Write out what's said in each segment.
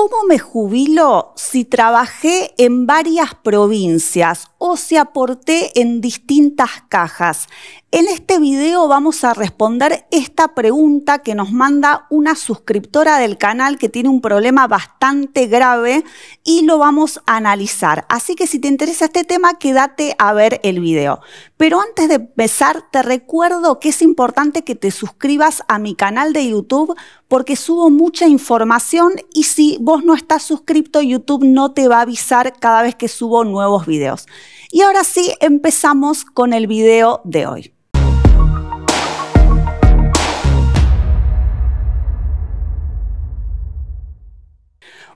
¿Cómo me jubilo si trabajé en varias provincias? o se aporté en distintas cajas. En este video vamos a responder esta pregunta que nos manda una suscriptora del canal que tiene un problema bastante grave y lo vamos a analizar. Así que si te interesa este tema, quédate a ver el video. Pero antes de empezar, te recuerdo que es importante que te suscribas a mi canal de YouTube porque subo mucha información y si vos no estás suscrito, YouTube no te va a avisar cada vez que subo nuevos videos. Y ahora sí, empezamos con el video de hoy.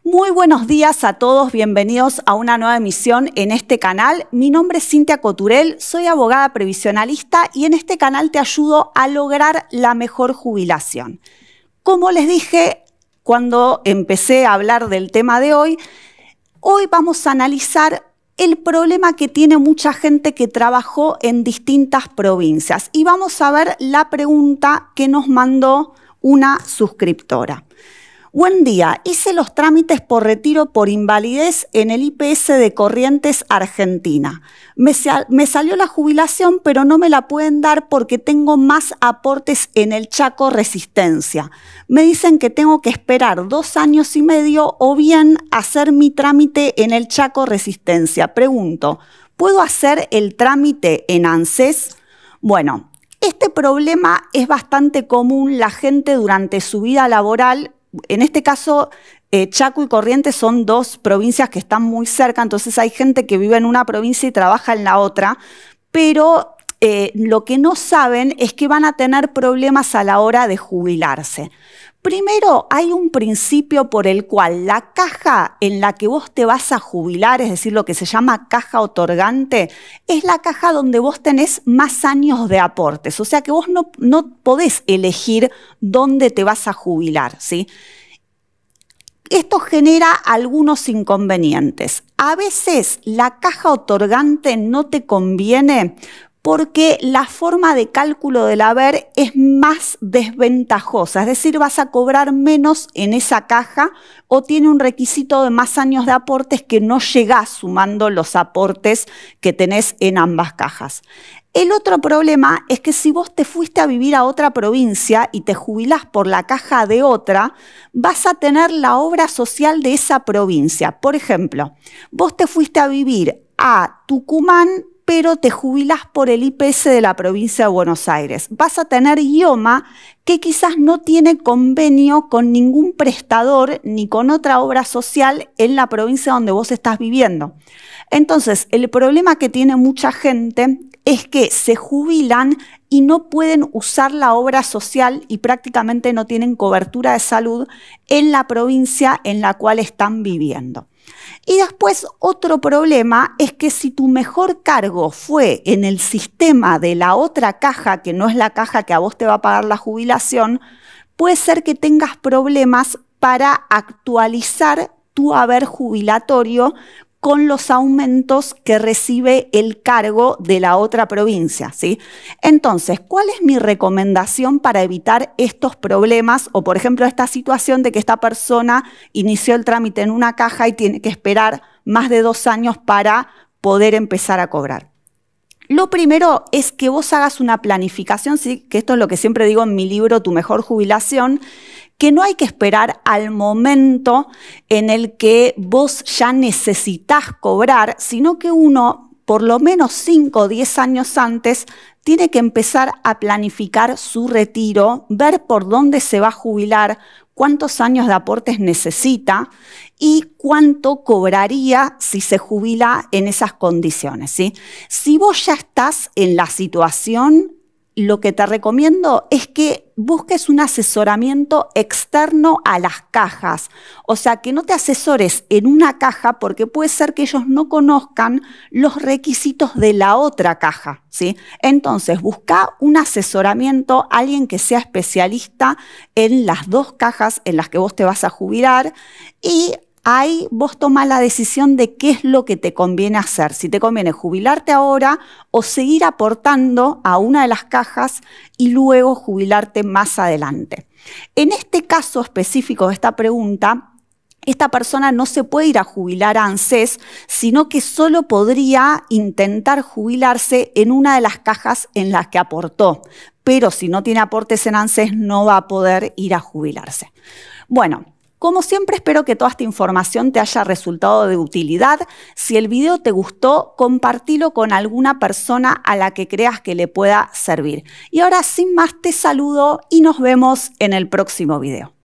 Muy buenos días a todos, bienvenidos a una nueva emisión en este canal. Mi nombre es Cintia Coturel, soy abogada previsionalista y en este canal te ayudo a lograr la mejor jubilación. Como les dije cuando empecé a hablar del tema de hoy, hoy vamos a analizar el problema que tiene mucha gente que trabajó en distintas provincias. Y vamos a ver la pregunta que nos mandó una suscriptora. Buen día, hice los trámites por retiro por invalidez en el IPS de Corrientes, Argentina. Me, me salió la jubilación, pero no me la pueden dar porque tengo más aportes en el Chaco Resistencia. Me dicen que tengo que esperar dos años y medio o bien hacer mi trámite en el Chaco Resistencia. Pregunto, ¿puedo hacer el trámite en ANSES? Bueno, este problema es bastante común. La gente durante su vida laboral en este caso, eh, Chaco y Corrientes son dos provincias que están muy cerca, entonces hay gente que vive en una provincia y trabaja en la otra, pero eh, lo que no saben es que van a tener problemas a la hora de jubilarse. Primero, hay un principio por el cual la caja en la que vos te vas a jubilar, es decir, lo que se llama caja otorgante, es la caja donde vos tenés más años de aportes. O sea que vos no, no podés elegir dónde te vas a jubilar, ¿sí? Esto genera algunos inconvenientes. A veces la caja otorgante no te conviene porque la forma de cálculo del haber es más desventajosa, es decir, vas a cobrar menos en esa caja o tiene un requisito de más años de aportes que no llegás sumando los aportes que tenés en ambas cajas. El otro problema es que si vos te fuiste a vivir a otra provincia y te jubilás por la caja de otra, vas a tener la obra social de esa provincia. Por ejemplo, vos te fuiste a vivir a Tucumán pero te jubilás por el IPS de la provincia de Buenos Aires. Vas a tener IOMA que quizás no tiene convenio con ningún prestador ni con otra obra social en la provincia donde vos estás viviendo. Entonces, el problema que tiene mucha gente es que se jubilan y no pueden usar la obra social y prácticamente no tienen cobertura de salud en la provincia en la cual están viviendo. Y después otro problema es que si tu mejor cargo fue en el sistema de la otra caja, que no es la caja que a vos te va a pagar la jubilación, puede ser que tengas problemas para actualizar tu haber jubilatorio con los aumentos que recibe el cargo de la otra provincia, ¿sí? Entonces, ¿cuál es mi recomendación para evitar estos problemas o, por ejemplo, esta situación de que esta persona inició el trámite en una caja y tiene que esperar más de dos años para poder empezar a cobrar? Lo primero es que vos hagas una planificación, ¿sí? que esto es lo que siempre digo en mi libro Tu mejor jubilación, que no hay que esperar al momento en el que vos ya necesitas cobrar, sino que uno por lo menos 5 o 10 años antes, tiene que empezar a planificar su retiro, ver por dónde se va a jubilar, cuántos años de aportes necesita y cuánto cobraría si se jubila en esas condiciones. Si vos ya estás en la situación lo que te recomiendo es que busques un asesoramiento externo a las cajas. O sea, que no te asesores en una caja porque puede ser que ellos no conozcan los requisitos de la otra caja. ¿sí? Entonces, busca un asesoramiento, alguien que sea especialista en las dos cajas en las que vos te vas a jubilar y ahí vos tomás la decisión de qué es lo que te conviene hacer, si te conviene jubilarte ahora o seguir aportando a una de las cajas y luego jubilarte más adelante. En este caso específico de esta pregunta, esta persona no se puede ir a jubilar a ANSES, sino que solo podría intentar jubilarse en una de las cajas en las que aportó. Pero si no tiene aportes en ANSES, no va a poder ir a jubilarse. Bueno, como siempre, espero que toda esta información te haya resultado de utilidad. Si el video te gustó, compartilo con alguna persona a la que creas que le pueda servir. Y ahora, sin más, te saludo y nos vemos en el próximo video.